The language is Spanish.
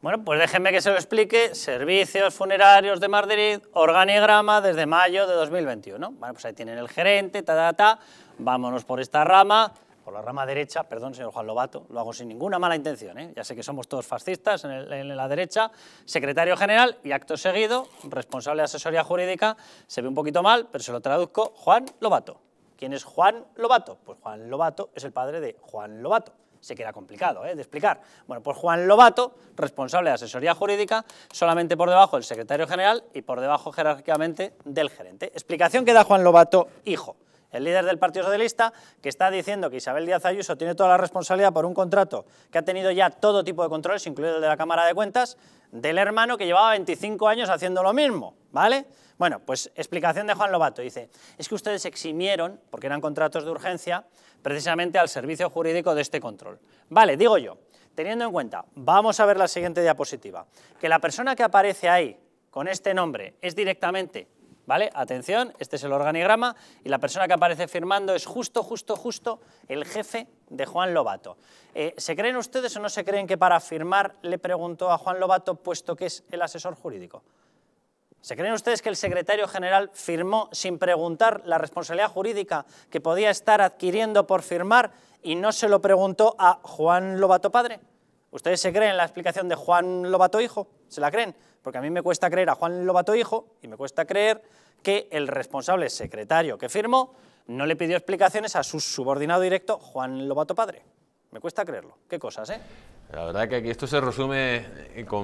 Bueno, pues déjenme que se lo explique. Servicios funerarios de Madrid, organigrama desde mayo de 2021. Bueno, pues ahí tienen el gerente, ta, ta, ta. Vámonos por esta rama, por la rama derecha, perdón, señor Juan Lobato, lo hago sin ninguna mala intención, ¿eh? ya sé que somos todos fascistas en, en la derecha, secretario general y acto seguido, responsable de asesoría jurídica, se ve un poquito mal, pero se lo traduzco, Juan Lobato. ¿Quién es Juan Lobato? Pues Juan Lobato es el padre de Juan Lobato se queda complicado ¿eh? de explicar. Bueno, pues Juan Lobato, responsable de asesoría jurídica, solamente por debajo del secretario general y por debajo jerárquicamente del gerente. Explicación que da Juan Lobato, hijo. El líder del Partido Socialista, que está diciendo que Isabel Díaz Ayuso tiene toda la responsabilidad por un contrato que ha tenido ya todo tipo de controles, incluido el de la Cámara de Cuentas, del hermano que llevaba 25 años haciendo lo mismo, ¿vale? Bueno, pues explicación de Juan Lobato. Dice, es que ustedes eximieron, porque eran contratos de urgencia, precisamente al servicio jurídico de este control. Vale, digo yo, teniendo en cuenta, vamos a ver la siguiente diapositiva, que la persona que aparece ahí con este nombre es directamente ¿vale? Atención, este es el organigrama y la persona que aparece firmando es justo, justo, justo el jefe de Juan Lobato. Eh, ¿Se creen ustedes o no se creen que para firmar le preguntó a Juan Lobato puesto que es el asesor jurídico? ¿Se creen ustedes que el secretario general firmó sin preguntar la responsabilidad jurídica que podía estar adquiriendo por firmar y no se lo preguntó a Juan Lobato padre? ¿Ustedes se creen la explicación de Juan Lobato hijo? ¿Se la creen? Porque a mí me cuesta creer a Juan Lobato hijo y me cuesta creer que el responsable secretario que firmó no le pidió explicaciones a su subordinado directo Juan Lobato padre. Me cuesta creerlo. Qué cosas, ¿eh? La verdad que aquí esto se resume con